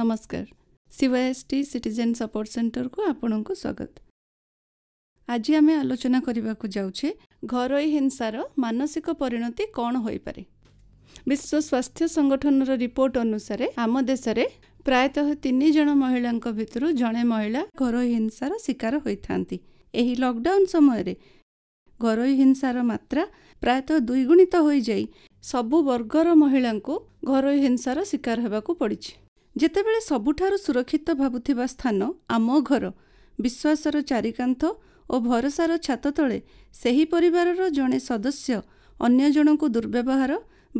ନମସ୍କାର ସିୱାଏସ୍ଟି citizen support ସେଣ୍ଟରକୁ ଆପଣଙ୍କୁ ସ୍ୱାଗତ ଆଜି ଆମେ ଆଲୋଚନା କରିବାକୁ ଯାଉଛେ ଘରୋଇ ହିଂସାର ମାନସିକ ପରିଣତି କ'ଣ ହୋଇପାରେ ବିଶ୍ୱ ସ୍ୱାସ୍ଥ୍ୟ ସଂଗଠନର ରିପୋର୍ଟ ଅନୁସାରେ ଆମ ଦେଶରେ ପ୍ରାୟତଃ ତିନି ଜଣ ମହିଳାଙ୍କ ଭିତରୁ ଜଣେ ମହିଳା ଘରୋଇ ହିଂସାର ଶିକାର ହୋଇଥାନ୍ତି ଏହି ଲକ୍ଡାଉନ୍ ସମୟରେ ଘରୋଇ ହିଂସାର ମାତ୍ରା ପ୍ରାୟତଃ ଦ୍ୱିଗୁଣିତ ହୋଇଯାଇ ସବୁ ବର୍ଗର ମହିଳାଙ୍କୁ ଘରୋଇ ହିଂସାର ଶିକାର ହେବାକୁ ପଡ଼ିଛି ଯେତେବେଳେ ସବୁଠାରୁ ସୁରକ୍ଷିତ ଭାବୁଥିବା ସ୍ଥାନ ଆମ ଘର ବିଶ୍ୱାସର ଚାରିକାନ୍ଥ ଓ ଭରସାର ଛାତ ତଳେ ସେହି ପରିବାରର ଜଣେ ସଦସ୍ୟ ଅନ୍ୟ ଜଣଙ୍କୁ ଦୁର୍ବ୍ୟବହାର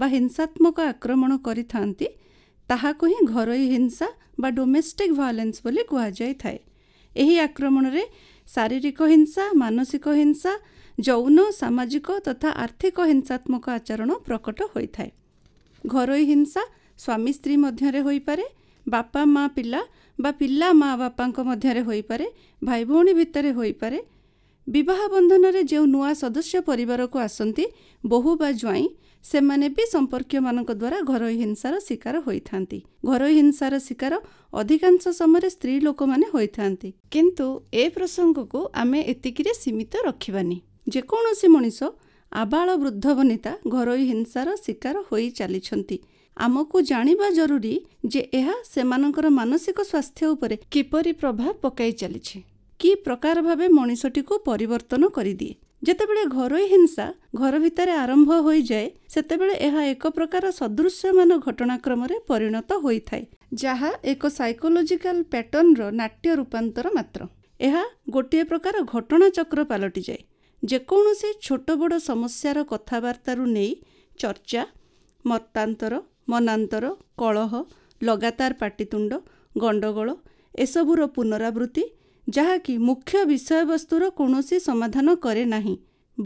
ବା ହିଂସାତ୍ମକ ଆକ୍ରମଣ କରିଥାନ୍ତି ତାହାକୁ ହିଁ ଘରୋଇ ହିଂସା ବା ଡୋମେଷ୍ଟିକ୍ ଭାଓଲେନ୍ସ ବୋଲି କୁହାଯାଇଥାଏ ଏହି ଆକ୍ରମଣରେ ଶାରୀରିକ ହିଂସା ମାନସିକ ହିଂସା ଯୌନ ସାମାଜିକ ତଥା ଆର୍ଥିକ ହିଂସାତ୍ମକ ଆଚରଣ ପ୍ରକଟ ହୋଇଥାଏ ଘରୋଇ ହିଂସା ସ୍ୱାମୀ ସ୍ତ୍ରୀ ମଧ୍ୟରେ ହୋଇପାରେ ବାପା ମା' ପିଲା ବା ପିଲା ମା ବାପାଙ୍କ ମଧ୍ୟରେ ହୋଇପାରେ ଭାଇ ଭଉଣୀ ଭିତରେ ହୋଇପାରେ ବିବାହ ବନ୍ଧନରେ ଯେଉଁ ନୂଆ ସଦସ୍ୟ ପରିବାରକୁ ଆସନ୍ତି ବୋହୂ ବା ଜ୍ୱାଇଁ ସେମାନେ ବି ସମ୍ପର୍କୀୟମାନଙ୍କ ଦ୍ୱାରା ଘରୋଇ ହିଂସାର ଶିକାର ହୋଇଥାନ୍ତି ଘରୋଇ ହିଂସାର ଶିକାର ଅଧିକାଂଶ ସମୟରେ ସ୍ତ୍ରୀ ଲୋକମାନେ ହୋଇଥାନ୍ତି କିନ୍ତୁ ଏ ପ୍ରସଙ୍ଗକୁ ଆମେ ଏତିକିରେ ସୀମିତ ରଖିବାନି ଯେକୌଣସି ମଣିଷ ଆବାଳ ବୃଦ୍ଧ ବନିତା ଘରୋଇ ହିଂସାର ଶିକାର ହୋଇ ଚାଲିଛନ୍ତି ଆମକୁ ଜାଣିବା ଜରୁରୀ ଯେ ଏହା ସେମାନଙ୍କର ମାନସିକ ସ୍ୱାସ୍ଥ୍ୟ ଉପରେ କିପରି ପ୍ରଭାବ ପକାଇ ଚାଲିଛି କି ପ୍ରକାର ଭାବେ ମଣିଷଟିକୁ ପରିବର୍ତ୍ତନ କରିଦିଏ ଯେତେବେଳେ ଘରୋଇ ହିଂସା ଘର ଭିତରେ ଆରମ୍ଭ ହୋଇଯାଏ ସେତେବେଳେ ଏହା ଏକ ପ୍ରକାର ସଦୃଶ୍ୟମାନ ଘଟଣାକ୍ରମରେ ପରିଣତ ହୋଇଥାଏ ଯାହା ଏକ ସାଇକୋଲୋଜିକାଲ ପ୍ୟାଟର୍ଣ୍ଣର ନାଟ୍ୟ ରୂପାନ୍ତର ମାତ୍ର ଏହା ଗୋଟିଏ ପ୍ରକାର ଘଟଣାଚକ୍ର ପାଲଟିଯାଏ ଯେକୌଣସି ଛୋଟ ବଡ଼ ସମସ୍ୟାର କଥାବାର୍ତ୍ତାରୁ ନେଇ ଚର୍ଚ୍ଚା ମତାନ୍ତର ମନାନ୍ତର କଳହ ଲଗାତାର ପାଟିତୁଣ୍ଡ ଗଣ୍ଡଗୋଳ ଏସବୁର ପୁନରାବୃତ୍ତି ଯାହାକି ମୁଖ୍ୟ ବିଷୟବସ୍ତୁର କୌଣସି ସମାଧାନ କରେ ନାହିଁ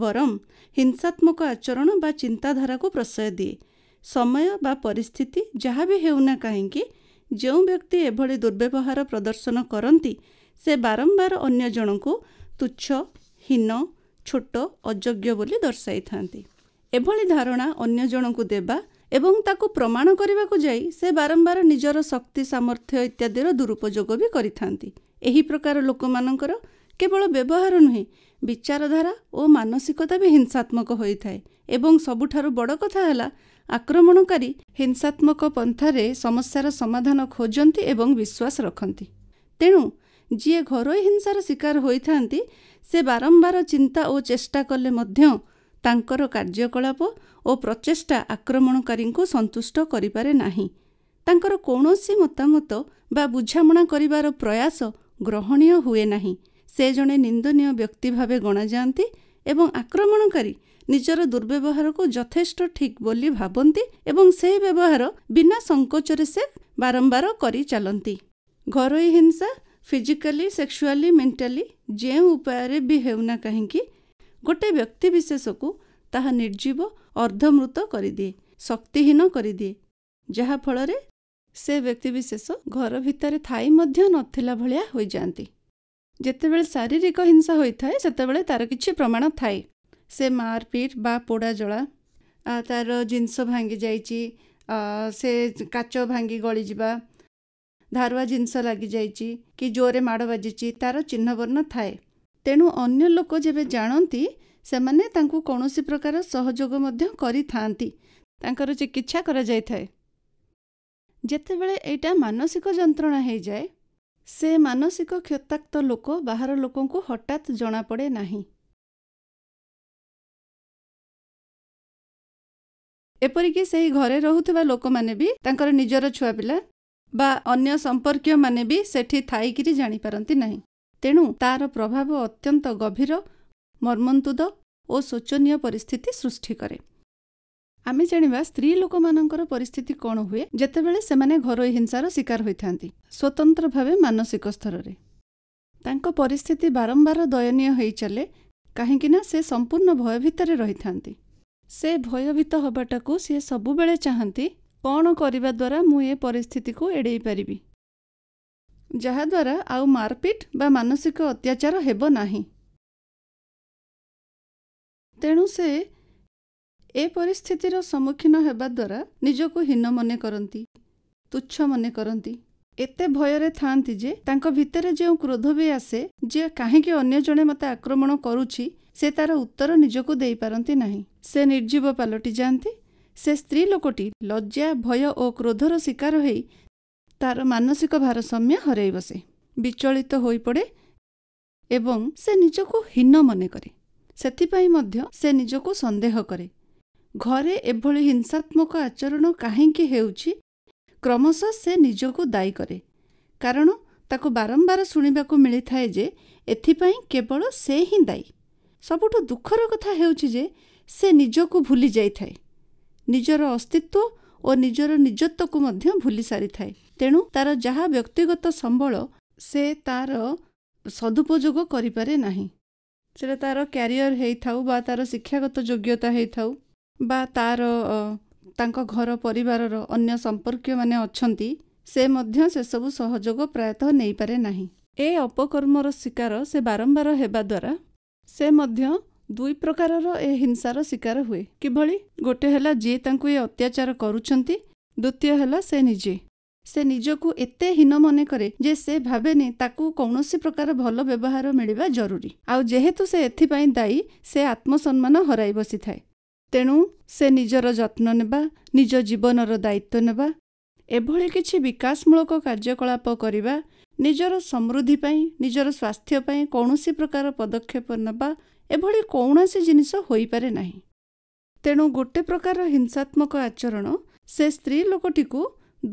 ବରଂ ହିଂସାତ୍ମକ ଆଚରଣ ବା ଚିନ୍ତାଧାରାକୁ ପ୍ରଶୟ ଦିଏ ସମୟ ବା ପରିସ୍ଥିତି ଯାହା ବି ହେଉନା କାହିଁକି ଯେଉଁ ବ୍ୟକ୍ତି ଏଭଳି ଦୁର୍ବ୍ୟବହାର ପ୍ରଦର୍ଶନ କରନ୍ତି ସେ ବାରମ୍ବାର ଅନ୍ୟ ଜଣଙ୍କୁ ତୁଚ୍ଛ ହୀନ ଛୋଟ ଅଯୋଗ୍ୟ ବୋଲି ଦର୍ଶାଇଥାନ୍ତି ଏଭଳି ଧାରଣା ଅନ୍ୟ ଜଣଙ୍କୁ ଦେବା ଏବଂ ତାକୁ ପ୍ରମାଣ କରିବାକୁ ଯାଇ ସେ ବାରମ୍ବାର ନିଜର ଶକ୍ତି ସାମର୍ଥ୍ୟ ଇତ୍ୟାଦିର ଦୁରୁପଯୋଗ ବି କରିଥାନ୍ତି ଏହି ପ୍ରକାର ଲୋକମାନଙ୍କର କେବଳ ବ୍ୟବହାର ନୁହେଁ ବିଚାରଧାରା ଓ ମାନସିକତା ବି ହିଂସାତ୍ମକ ହୋଇଥାଏ ଏବଂ ସବୁଠାରୁ ବଡ଼ କଥା ହେଲା ଆକ୍ରମଣକାରୀ ହିଂସାତ୍ମକ ପନ୍ଥାରେ ସମସ୍ୟାର ସମାଧାନ ଖୋଜନ୍ତି ଏବଂ ବିଶ୍ୱାସ ରଖନ୍ତି ତେଣୁ ଯିଏ ଘରୋଇ ହିଂସାର ଶିକାର ହୋଇଥାନ୍ତି ସେ ବାରମ୍ବାର ଚିନ୍ତା ଓ ଚେଷ୍ଟା କଲେ ମଧ୍ୟ ତାଙ୍କର କାର୍ଯ୍ୟକଳାପ ଓ ପ୍ରଚେଷ୍ଟା ଆକ୍ରମଣକାରୀଙ୍କୁ ସନ୍ତୁଷ୍ଟ କରିପାରେ ନାହିଁ ତାଙ୍କର କୌଣସି ମତାମତ ବା ବୁଝାମଣା କରିବାର ପ୍ରୟାସ ଗ୍ରହଣୀୟ ହୁଏ ନାହିଁ ସେ ଜଣେ ନିନ୍ଦନୀୟ ବ୍ୟକ୍ତି ଭାବେ ଗଣାଯାଆନ୍ତି ଏବଂ ଆକ୍ରମଣକାରୀ ନିଜର ଦୁର୍ବ୍ୟବହାରକୁ ଯଥେଷ୍ଟ ଠିକ୍ ବୋଲି ଭାବନ୍ତି ଏବଂ ସେହି ବ୍ୟବହାର ବିନା ସଙ୍କୋଚରେ ସେ ବାରମ୍ବାର କରିଚାଲନ୍ତି ଘରୋଇ ହିଂସା ଫିଜିକାଲି ସେକ୍ସୁଆଲି ମେଣ୍ଟାଲି ଯେଉଁ ଉପାୟରେ ବି ହେଉନା କାହିଁକି ଗୋଟେ ବ୍ୟକ୍ତିବିଶେଷକୁ ତାହା ନିର୍ଜୀବ ଅର୍ଦ୍ଧମୃତ କରିଦିଏ ଶକ୍ତିହୀନ କରିଦିଏ ଯାହାଫଳରେ ସେ ବ୍ୟକ୍ତିବିଶେଷ ଘର ଭିତରେ ଥାଇ ମଧ୍ୟ ନଥିଲା ଭଳିଆ ହୋଇଯାଆନ୍ତି ଯେତେବେଳେ ଶାରୀରିକ ହିଂସା ହୋଇଥାଏ ସେତେବେଳେ ତା'ର କିଛି ପ୍ରମାଣ ଥାଏ ସେ ମାରପିଟ୍ ବା ପୋଡ଼ା ଜଳା ତା'ର ଜିନିଷ ଭାଙ୍ଗି ଯାଇଛି ସେ କାଚ ଭାଙ୍ଗି ଗଳିଯିବା ଧାରୁଆ ଜିନିଷ ଲାଗିଯାଇଛି କି ଜୋରେ ମାଡ଼ ବାଜିଛି ତାର ଚିହ୍ନବର୍ଣ୍ଣ ଥାଏ ତେଣୁ ଅନ୍ୟ ଲୋକ ଯେବେ ଜାଣନ୍ତି ସେମାନେ ତାଙ୍କୁ କୌଣସି ପ୍ରକାର ସହଯୋଗ ମଧ୍ୟ କରିଥାନ୍ତି ତାଙ୍କର ଚିକିତ୍ସା କରାଯାଇଥାଏ ଯେତେବେଳେ ଏଇଟା ମାନସିକ ଯନ୍ତ୍ରଣା ହୋଇଯାଏ ସେ ମାନସିକ କ୍ଷତାକ୍ତ ଲୋକ ବାହାର ଲୋକଙ୍କୁ ହଠାତ୍ ଜଣାପଡ଼େ ନାହିଁ ଏପରିକି ସେହି ଘରେ ରହୁଥିବା ଲୋକମାନେ ବି ତାଙ୍କର ନିଜର ଛୁଆପିଲା ବା ଅନ୍ୟ ସମ୍ପର୍କୀୟମାନେ ବି ସେଠି ଥାଇକିରି ଜାଣିପାରନ୍ତି ନାହିଁ ତେଣୁ ତା'ର ପ୍ରଭାବ ଅତ୍ୟନ୍ତ ଗଭୀର ମର୍ମନ୍ତୁଦ ଓ ଶୋଚନୀୟ ପରିସ୍ଥିତି ସୃଷ୍ଟି କରେ ଆମେ ଜାଣିବା ସ୍ତ୍ରୀ ଲୋକମାନଙ୍କର ପରିସ୍ଥିତି କ'ଣ ହୁଏ ଯେତେବେଳେ ସେମାନେ ଘରୋଇ ହିଂସାର ଶିକାର ହୋଇଥାନ୍ତି ସ୍ୱତନ୍ତ୍ର ଭାବେ ମାନସିକ ସ୍ତରରେ ତାଙ୍କ ପରିସ୍ଥିତି ବାରମ୍ବାର ଦୟନୀୟ ହୋଇଚାଲେ କାହିଁକିନା ସେ ସମ୍ପୂର୍ଣ୍ଣ ଭୟଭୀତରେ ରହିଥାନ୍ତି ସେ ଭୟଭୀତ ହେବାଟାକୁ ସିଏ ସବୁବେଳେ ଚାହାନ୍ତି କ'ଣ କରିବା ଦ୍ୱାରା ମୁଁ ଏ ପରିସ୍ଥିତିକୁ ଏଡ଼େଇ ପାରିବି ଯାହାଦ୍ୱାରା ଆଉ ମାରପିଟ୍ ବା ମାନସିକ ଅତ୍ୟାଚାର ହେବ ନାହିଁ ତେଣୁ ସେ ଏ ପରିସ୍ଥିତିର ସମ୍ମୁଖୀନ ହେବା ଦ୍ୱାରା ନିଜକୁ ହୀନ ମନେ କରନ୍ତି ତୁଚ୍ଛ ମନେ କରନ୍ତି ଏତେ ଭୟରେ ଥାଆନ୍ତି ଯେ ତାଙ୍କ ଭିତରେ ଯେଉଁ କ୍ରୋଧ ବି ଆସେ ଯେ କାହିଁକି ଅନ୍ୟ ଜଣେ ମୋତେ ଆକ୍ରମଣ କରୁଛି ସେ ତାର ଉତ୍ତର ନିଜକୁ ଦେଇପାରନ୍ତି ନାହିଁ ସେ ନିର୍ଜୀବ ପାଲଟି ଯାଆନ୍ତି ସେ ସ୍ତ୍ରୀ ଲୋକଟି ଲଜ୍ଜା ଭୟ ଓ କ୍ରୋଧର ଶିକାର ହୋଇ ତାର ମାନସିକ ଭାରସାମ୍ୟ ହରାଇ ବସେ ବିଚଳିତ ହୋଇପଡ଼େ ଏବଂ ସେ ନିଜକୁ ହୀନ ମନେ କରେ ସେଥିପାଇଁ ମଧ୍ୟ ସେ ନିଜକୁ ସନ୍ଦେହ କରେ ଘରେ ଏଭଳି ହିଂସାତ୍ମକ ଆଚରଣ କାହିଁକି ହେଉଛି କ୍ରମଶଃ ସେ ନିଜକୁ ଦାୟୀ କରେ କାରଣ ତାକୁ ବାରମ୍ବାର ଶୁଣିବାକୁ ମିଳିଥାଏ ଯେ ଏଥିପାଇଁ କେବଳ ସେ ହିଁ ଦାୟୀ ସବୁଠୁ ଦୁଃଖର କଥା ହେଉଛି ଯେ ସେ ନିଜକୁ ଭୁଲି ଯାଇଥାଏ ନିଜର ଅସ୍ତିତ୍ୱ ଓ ନିଜର ନିଜତ୍ୱକୁ ମଧ୍ୟ ଭୁଲି ସାରିଥାଏ ତେଣୁ ତାର ଯାହା ବ୍ୟକ୍ତିଗତ ସମ୍ବଳ ସେ ତାର ସଦୁପଯୋଗ କରିପାରେ ନାହିଁ ସେଟା ତାର କ୍ୟାରିୟର ହେଇଥାଉ ବା ତାର ଶିକ୍ଷାଗତ ଯୋଗ୍ୟତା ହେଇଥାଉ ବା ତାର ତାଙ୍କ ଘର ପରିବାରର ଅନ୍ୟ ସମ୍ପର୍କୀୟମାନେ ଅଛନ୍ତି ସେ ମଧ୍ୟ ସେସବୁ ସହଯୋଗ ପ୍ରାୟତଃ ନେଇପାରେ ନାହିଁ ଏ ଅପକର୍ମର ଶିକାର ସେ ବାରମ୍ବାର ହେବା ଦ୍ୱାରା ସେ ମଧ୍ୟ ଦୁଇ ପ୍ରକାରର ଏ ହିଂସାର ଶିକାର ହୁଏ କିଭଳି ଗୋଟିଏ ହେଲା ଯିଏ ତାଙ୍କୁ ଏ ଅତ୍ୟାଚାର କରୁଛନ୍ତି ଦ୍ୱିତୀୟ ହେଲା ସେ ନିଜେ ସେ ନିଜକୁ ଏତେ ହୀନ ମନେ କରେ ଯେ ସେ ଭାବେନି ତାକୁ କୌଣସି ପ୍ରକାର ଭଲ ବ୍ୟବହାର ମିଳିବା ଜରୁରୀ ଆଉ ଯେହେତୁ ସେ ଏଥିପାଇଁ ଦାୟୀ ସେ ଆତ୍ମସମ୍ମାନ ହରାଇ ବସିଥାଏ ତେଣୁ ସେ ନିଜର ଯତ୍ନ ନେବା ନିଜ ଜୀବନର ଦାୟିତ୍ୱ ନେବା ଏଭଳି କିଛି ବିକାଶମୂଳକ କାର୍ଯ୍ୟକଳାପ କରିବା ନିଜର ସମୃଦ୍ଧି ପାଇଁ ନିଜର ସ୍ୱାସ୍ଥ୍ୟ ପାଇଁ କୌଣସି ପ୍ରକାର ପଦକ୍ଷେପ ନେବା ଏଭଳି କୌଣସି ଜିନିଷ ହୋଇପାରେ ନାହିଁ ତେଣୁ ଗୋଟେ ପ୍ରକାରର ହିଂସାତ୍ମକ ଆଚରଣ ସେ ସ୍ତ୍ରୀ ଲୋକଟିକୁ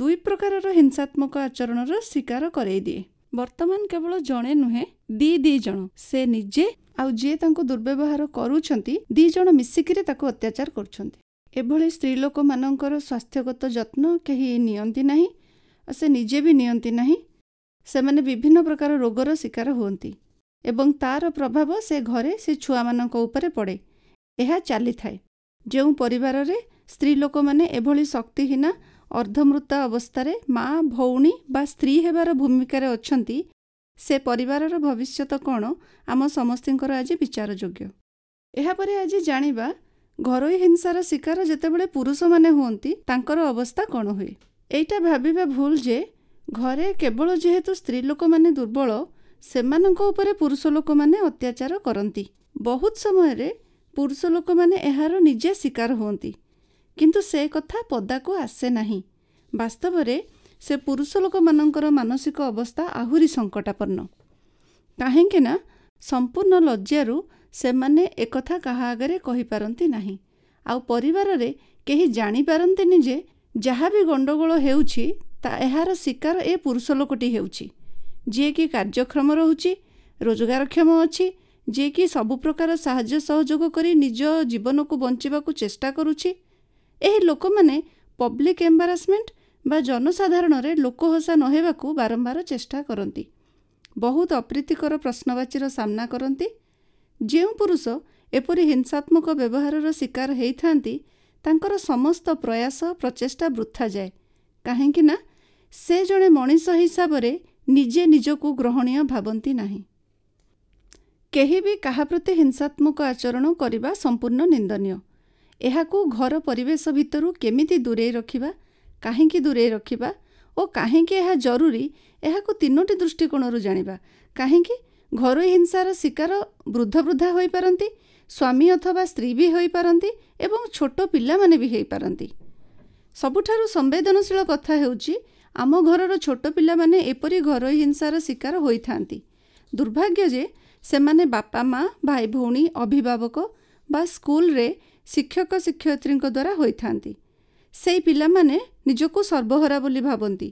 ଦୁଇ ପ୍ରକାରର ହିଂସାତ୍ମକ ଆଚରଣର ଶିକାର କରେଇଦିଏ ବର୍ତ୍ତମାନ କେବଳ ଜଣେ ନୁହେଁ ଦି ଦୁଇ ଜଣ ସେ ନିଜେ ଆଉ ଯିଏ ତାଙ୍କୁ ଦୁର୍ବ୍ୟବହାର କରୁଛନ୍ତି ଦି ଜଣ ମିଶିକିରି ତାକୁ ଅତ୍ୟାଚାର କରୁଛନ୍ତି ଏଭଳି ସ୍ତ୍ରୀ ଲୋକମାନଙ୍କର ସ୍ୱାସ୍ଥ୍ୟଗତ ଯତ୍ନ କେହି ନିଅନ୍ତି ନାହିଁ ଆଉ ସେ ନିଜେ ବି ନିଅନ୍ତି ନାହିଁ ସେମାନେ ବିଭିନ୍ନ ପ୍ରକାର ରୋଗର ଶିକାର ହୁଅନ୍ତି ଏବଂ ତା'ର ପ୍ରଭାବ ସେ ଘରେ ସେ ଛୁଆମାନଙ୍କ ଉପରେ ପଡ଼େ ଏହା ଚାଲିଥାଏ ଯେଉଁ ପରିବାରରେ ସ୍ତ୍ରୀ ଲୋକମାନେ ଏଭଳି ଶକ୍ତିହୀନ ଅର୍ଦ୍ଧମୃତା ଅବସ୍ଥାରେ ମା ଭଉଣୀ ବା ସ୍ତ୍ରୀ ହେବାର ଭୂମିକାରେ ଅଛନ୍ତି ସେ ପରିବାରର ଭବିଷ୍ୟତ କ'ଣ ଆମ ସମସ୍ତଙ୍କର ଆଜି ବିଚାର ଯୋଗ୍ୟ ଏହାପରେ ଆଜି ଜାଣିବା ଘରୋଇ ହିଂସାର ଶିକାର ଯେତେବେଳେ ପୁରୁଷମାନେ ହୁଅନ୍ତି ତାଙ୍କର ଅବସ୍ଥା କ'ଣ ହୁଏ ଏଇଟା ଭାବିବା ଭୁଲ ଯେ ଘରେ କେବଳ ଯେହେତୁ ସ୍ତ୍ରୀ ଲୋକମାନେ ଦୁର୍ବଳ ସେମାନଙ୍କ ଉପରେ ପୁରୁଷ ଲୋକମାନେ ଅତ୍ୟାଚାର କରନ୍ତି ବହୁତ ସମୟରେ ପୁରୁଷ ଲୋକମାନେ ଏହାର ନିଜେ ଶିକାର ହୁଅନ୍ତି କିନ୍ତୁ ସେ କଥା ପଦାକୁ ଆସେ ନାହିଁ ବାସ୍ତବରେ ସେ ପୁରୁଷ ଲୋକମାନଙ୍କର ମାନସିକ ଅବସ୍ଥା ଆହୁରି ସଙ୍କଟାପନ୍ନ କାହିଁକିନା ସମ୍ପୂର୍ଣ୍ଣ ଲଜ୍ଜାରୁ ସେମାନେ ଏକଥା କାହା ଆଗରେ କହିପାରନ୍ତି ନାହିଁ ଆଉ ପରିବାରରେ କେହି ଜାଣିପାରନ୍ତିନି ଯେ ଯାହା ବି ଗଣ୍ଡଗୋଳ ହେଉଛି ତା ଏହାର ଶିକାର ଏ ପୁରୁଷ ଲୋକଟି ହେଉଛି ଯିଏକି କାର୍ଯ୍ୟକ୍ଷମ ରହୁଛି ରୋଜଗାରକ୍ଷମ ଅଛି ଯିଏକି ସବୁ ପ୍ରକାର ସାହାଯ୍ୟ ସହଯୋଗ କରି ନିଜ ଜୀବନକୁ ବଞ୍ଚିବାକୁ ଚେଷ୍ଟା କରୁଛି ଏହି ଲୋକମାନେ ପବ୍ଲିକ୍ ଏମ୍ବାରାସମେଣ୍ଟ ବା ଜନସାଧାରଣରେ ଲୋକହସା ନ ହେବାକୁ ବାରମ୍ବାର ଚେଷ୍ଟା କରନ୍ତି ବହୁତ ଅପ୍ରୀତିକର ପ୍ରଶ୍ନବାଚୀର ସାମ୍ନା କରନ୍ତି ଯେଉଁ ପୁରୁଷ ଏପରି ହିଂସାତ୍ମକ ବ୍ୟବହାରର ଶିକାର ହୋଇଥାନ୍ତି ତାଙ୍କର ସମସ୍ତ ପ୍ରୟାସ ପ୍ରଚେଷ୍ଟା ବୃଥା ଯାଏ କାହିଁକିନା ସେ ଜଣେ ମଣିଷ ହିସାବରେ ନିଜେ ନିଜକୁ ଗ୍ରହଣୀୟ ଭାବନ୍ତି ନାହିଁ କେହି ବି କାହା ପ୍ରତି ହିଂସାତ୍ମକ ଆଚରଣ କରିବା ସମ୍ପୂର୍ଣ୍ଣ ନିନ୍ଦନୀୟ ଏହାକୁ ଘର ପରିବେଶ ଭିତରୁ କେମିତି ଦୂରେଇ ରଖିବା କାହିଁକି ଦୂରେଇ ରଖିବା ଓ କାହିଁକି ଏହା ଜରୁରୀ ଏହାକୁ ତିନୋଟି ଦୃଷ୍ଟିକୋଣରୁ ଜାଣିବା କାହିଁକି ଘରୋଇ ହିଂସାର ଶିକାର ବୃଦ୍ଧ ବୃଦ୍ଧା ହୋଇପାରନ୍ତି ସ୍ୱାମୀ ଅଥବା ସ୍ତ୍ରୀ ବି ହୋଇପାରନ୍ତି ଏବଂ ଛୋଟ ପିଲାମାନେ ବି ହୋଇପାରନ୍ତି ସବୁଠାରୁ ସମ୍ବେଦନଶୀଳ କଥା ହେଉଛି ଆମ ଘରର ଛୋଟ ପିଲାମାନେ ଏପରି ଘରୋଇ ହିଂସାର ଶିକାର ହୋଇଥାନ୍ତି ଦୁର୍ଭାଗ୍ୟ ଯେ ସେମାନେ ବାପା ମା' ଭାଇ ଭଉଣୀ ଅଭିଭାବକ ବା ସ୍କୁଲରେ ଶିକ୍ଷକ ଶିକ୍ଷୟତ୍ରୀଙ୍କ ଦ୍ୱାରା ହୋଇଥାନ୍ତି ସେହି ପିଲାମାନେ ନିଜକୁ ସର୍ବହରା ବୋଲି ଭାବନ୍ତି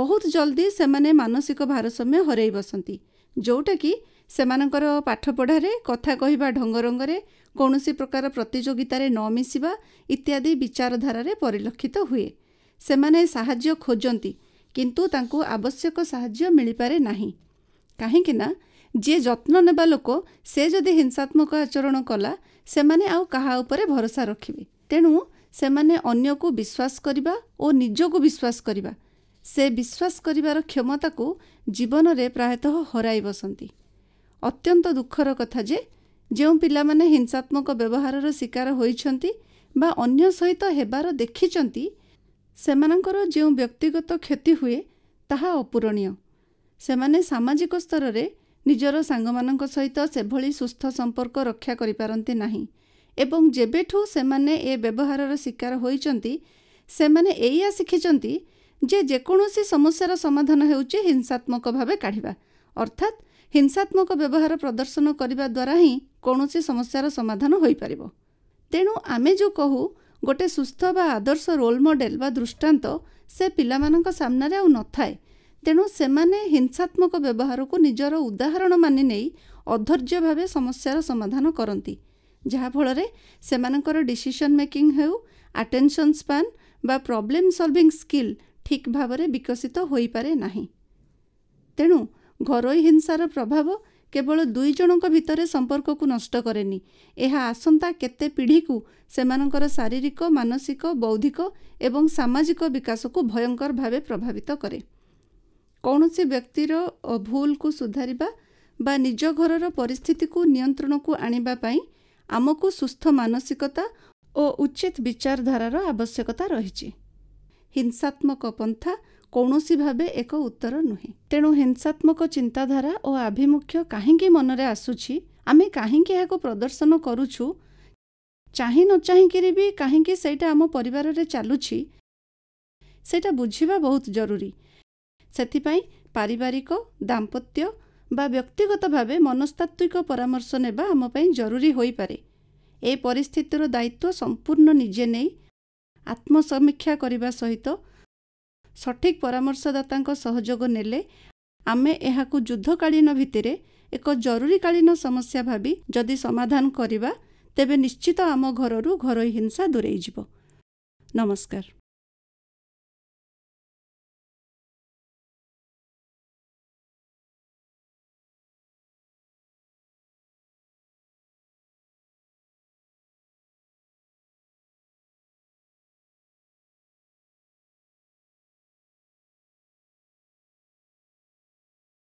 ବହୁତ ଜଲ୍ଦି ସେମାନେ ମାନସିକ ଭାରସାମ୍ୟ ହରାଇ ବସନ୍ତି ଯେଉଁଟାକି ସେମାନଙ୍କର ପାଠପଢ଼ାରେ କଥା କହିବା ଢଙ୍ଗରଙ୍ଗରେ କୌଣସି ପ୍ରକାର ପ୍ରତିଯୋଗିତାରେ ନ ମିଶିବା ଇତ୍ୟାଦି ବିଚାରଧାରାରେ ପରିଲକ୍ଷିତ ହୁଏ ସେମାନେ ସାହାଯ୍ୟ ଖୋଜନ୍ତି କିନ୍ତୁ ତାଙ୍କୁ ଆବଶ୍ୟକ ସାହାଯ୍ୟ ମିଳିପାରେ ନାହିଁ କାହିଁକିନା ଯିଏ ଯତ୍ନ ନେବା ଲୋକ ସେ ଯଦି ହିଂସାତ୍ମକ ଆଚରଣ କଲା ସେମାନେ ଆଉ କାହା ଉପରେ ଭରସା ରଖିବେ ତେଣୁ ସେମାନେ ଅନ୍ୟକୁ ବିଶ୍ୱାସ କରିବା ଓ ନିଜକୁ ବିଶ୍ୱାସ କରିବା ସେ ବିଶ୍ୱାସ କରିବାର କ୍ଷମତାକୁ ଜୀବନରେ ପ୍ରାୟତଃ ହରାଇ ବସନ୍ତି ଅତ୍ୟନ୍ତ ଦୁଃଖର କଥା ଯେ ଯେଉଁ ପିଲାମାନେ ହିଂସାତ୍ମକ ବ୍ୟବହାରର ଶିକାର ହୋଇଛନ୍ତି ବା ଅନ୍ୟ ସହିତ ହେବାର ଦେଖିଛନ୍ତି ସେମାନଙ୍କର ଯେଉଁ ବ୍ୟକ୍ତିଗତ କ୍ଷତି ହୁଏ ତାହା ଅପୂରଣୀୟ ସେମାନେ ସାମାଜିକ ସ୍ତରରେ ନିଜର ସାଙ୍ଗମାନଙ୍କ ସହିତ ସେଭଳି ସୁସ୍ଥ ସମ୍ପର୍କ ରକ୍ଷା କରିପାରନ୍ତି ନାହିଁ ଏବଂ ଯେବେଠୁ ସେମାନେ ଏ ବ୍ୟବହାରର ଶିକାର ହୋଇଛନ୍ତି ସେମାନେ ଏଇଆ ଶିଖିଛନ୍ତି ଯେ ଯେକୌଣସି ସମସ୍ୟାର ସମାଧାନ ହେଉଛି ହିଂସାତ୍ମକ ଭାବେ କାଢ଼ିବା ଅର୍ଥାତ୍ ହିଂସାତ୍ମକ ବ୍ୟବହାର ପ୍ରଦର୍ଶନ କରିବା ଦ୍ୱାରା ହିଁ କୌଣସି ସମସ୍ୟାର ସମାଧାନ ହୋଇପାରିବ ତେଣୁ ଆମେ ଯେଉଁ କହୁ ଗୋଟେ ସୁସ୍ଥ ବା ଆଦର୍ଶ ରୋଲ୍ ମଡ଼େଲ୍ ବା ଦୃଷ୍ଟାନ୍ତ ସେ ପିଲାମାନଙ୍କ ସାମ୍ନାରେ ଆଉ ନଥାଏ ତେଣୁ ସେମାନେ ହିଂସାତ୍ମକ ବ୍ୟବହାରକୁ ନିଜର ଉଦାହରଣ ମାନି ନେଇ ଅଧୈର୍ଯ୍ୟ ଭାବେ ସମସ୍ୟାର ସମାଧାନ କରନ୍ତି ଯାହାଫଳରେ ସେମାନଙ୍କର ଡିସିସନ୍ ମେକିଂ ହେଉ ଆଟେନସନ୍ ସ୍ପାନ୍ ବା ପ୍ରୋବ୍ଲେମ୍ ସଲଭିଂ ସ୍କିଲ୍ ଠିକ୍ ଭାବରେ ବିକଶିତ ହୋଇପାରେ ନାହିଁ ତେଣୁ ଘରୋଇ ହିଂସାର ପ୍ରଭାବ କେବଳ ଦୁଇ ଜଣଙ୍କ ଭିତରେ ସମ୍ପର୍କକୁ ନଷ୍ଟ କରେନି ଏହା ଆସନ୍ତା କେତେ ପିଢ଼ିକୁ ସେମାନଙ୍କର ଶାରୀରିକ ମାନସିକ ବୌଦ୍ଧିକ ଏବଂ ସାମାଜିକ ବିକାଶକୁ ଭୟଙ୍କର ଭାବେ ପ୍ରଭାବିତ କରେ କୌଣସି ବ୍ୟକ୍ତିର ଭୁଲକୁ ସୁଧାରିବା ବା ନିଜ ଘରର ପରିସ୍ଥିତିକୁ ନିୟନ୍ତ୍ରଣକୁ ଆଣିବା ପାଇଁ ଆମକୁ ସୁସ୍ଥ ମାନସିକତା ଓ ଉଚିତ ବିଚାରଧାରାର ଆବଶ୍ୟକତା ରହିଛି ହିଂସାତ୍ମକ ପନ୍ଥା କୌଣସି ଭାବେ ଏକ ଉତ୍ତର ନୁହେଁ ତେଣୁ ହିଂସାତ୍ମକ ଚିନ୍ତାଧାରା ଓ ଆଭିମୁଖ୍ୟ କାହିଁକି ମନରେ ଆସୁଛି ଆମେ କାହିଁକି ଏହାକୁ ପ୍ରଦର୍ଶନ କରୁଛୁ ଚାହିଁ ନ ଚାହିଁକିରି ବି କାହିଁକି ସେଇଟା ଆମ ପରିବାରରେ ଚାଲୁଛି ସେଇଟା ବୁଝିବା ବହୁତ ଜରୁରୀ ସେଥିପାଇଁ ପାରିବାରିକ ଦାମ୍ପତ୍ୟ ବା ବ୍ୟକ୍ତିଗତ ଭାବେ ମନସ୍ତାତ୍ତ୍ୱିକ ପରାମର୍ଶ ନେବା ଆମ ପାଇଁ ଜରୁରୀ ହୋଇପାରେ ଏ ପରିସ୍ଥିତିର ଦାୟିତ୍ୱ ସମ୍ପୂର୍ଣ୍ଣ ନିଜେ ନେଇ ଆତ୍ମସମୀକ୍ଷା କରିବା ସହିତ ସଠିକ୍ ପରାମର୍ଶଦାତାଙ୍କ ସହଯୋଗ ନେଲେ ଆମେ ଏହାକୁ ଯୁଦ୍ଧକାଳୀନ ଭିତ୍ତିରେ ଏକ ଜରୁରୀକାଳୀନ ସମସ୍ୟା ଭାବି ଯଦି ସମାଧାନ କରିବା ତେବେ ନିଶ୍ଚିତ ଆମ ଘରରୁ ଘରୋଇ ହିଂସା ଦୂରେଇଯିବ ନମସ୍କାର